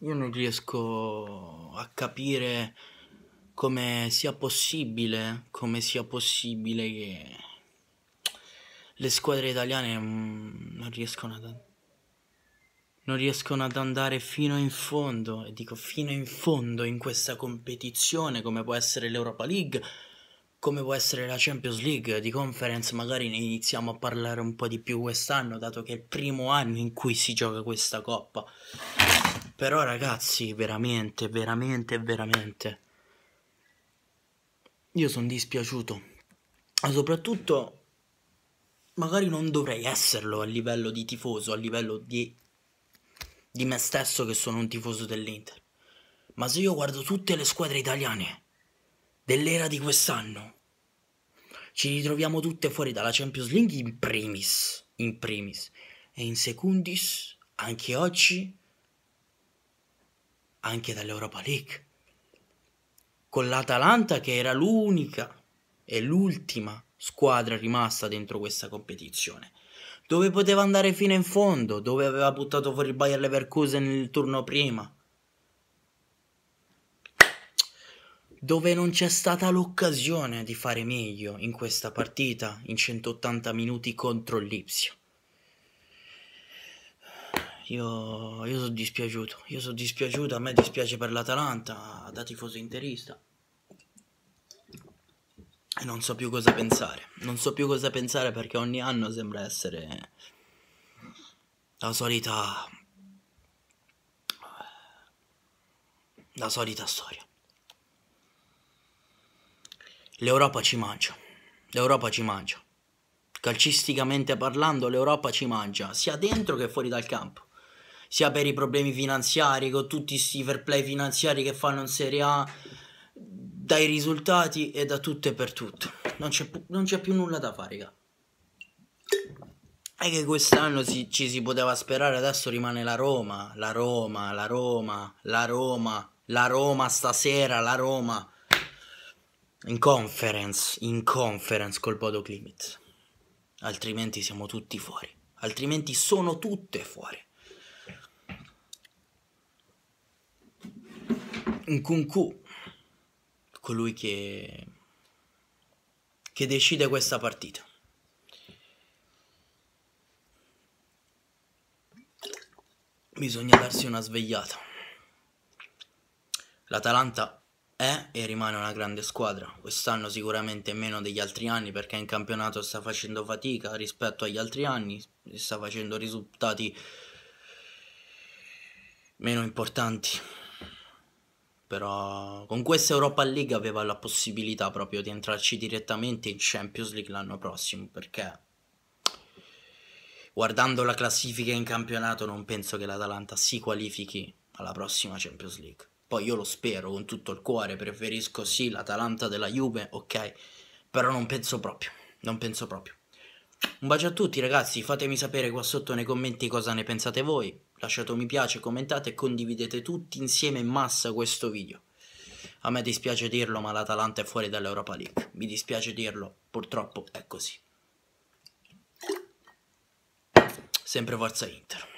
Io non riesco a capire come sia possibile, come sia possibile che le squadre italiane mm, non riescono ad, non riescono ad andare fino in fondo, e dico fino in fondo in questa competizione come può essere l'Europa League, come può essere la Champions League di conference, magari ne iniziamo a parlare un po' di più quest'anno, dato che è il primo anno in cui si gioca questa coppa. Però ragazzi, veramente, veramente, veramente. Io sono dispiaciuto. Ma soprattutto, magari non dovrei esserlo a livello di tifoso, a livello di, di me stesso che sono un tifoso dell'Inter. Ma se io guardo tutte le squadre italiane dell'era di quest'anno, ci ritroviamo tutte fuori dalla Champions League in primis, in primis. E in secundis, anche oggi, anche dall'Europa League. Con l'Atalanta che era l'unica e l'ultima squadra rimasta dentro questa competizione, dove poteva andare fino in fondo, dove aveva buttato fuori il Bayer Leverkusen nel turno prima, dove non c'è stata l'occasione di fare meglio in questa partita in 180 minuti contro l'Ipsia io, io sono dispiaciuto, io sono dispiaciuto, a me dispiace per l'Atalanta, da tifoso interista. E non so più cosa pensare, non so più cosa pensare perché ogni anno sembra essere la solita... la solita storia. L'Europa ci mangia, l'Europa ci mangia calcisticamente parlando l'Europa ci mangia, sia dentro che fuori dal campo sia per i problemi finanziari, con tutti questi fair play finanziari che fanno in Serie A, dai risultati e da tutto e per tutto. Non c'è, non c'è più nulla da fare, raga. È che quest'anno si, ci si poteva sperare, adesso rimane la Roma, la Roma, la Roma, la Roma, la Roma stasera, la Roma. In conference, in conference col Bodo Altrimenti siamo tutti fuori. Altrimenti sono tutte fuori. Nkunku, colui che, che decide questa partita. Bisogna darsi una svegliata. L'Atalanta è e rimane una grande squadra, quest'anno sicuramente meno degli altri anni perché in campionato sta facendo fatica rispetto agli altri anni, sta facendo risultati meno importanti però con questa Europa League aveva la possibilità proprio di entrarci direttamente in Champions League l'anno prossimo perché guardando la classifica in campionato non penso che l'Atalanta si qualifichi alla prossima Champions League poi io lo spero con tutto il cuore preferisco sì l'Atalanta della Juve ok però non penso proprio non penso proprio un bacio a tutti ragazzi fatemi sapere qua sotto nei commenti cosa ne pensate voi lasciate un mi piace, commentate e condividete tutti insieme in massa questo video. A me dispiace dirlo, ma l'Atalanta è fuori dall'Europa League. Mi dispiace dirlo, purtroppo è così. Sempre forza Inter.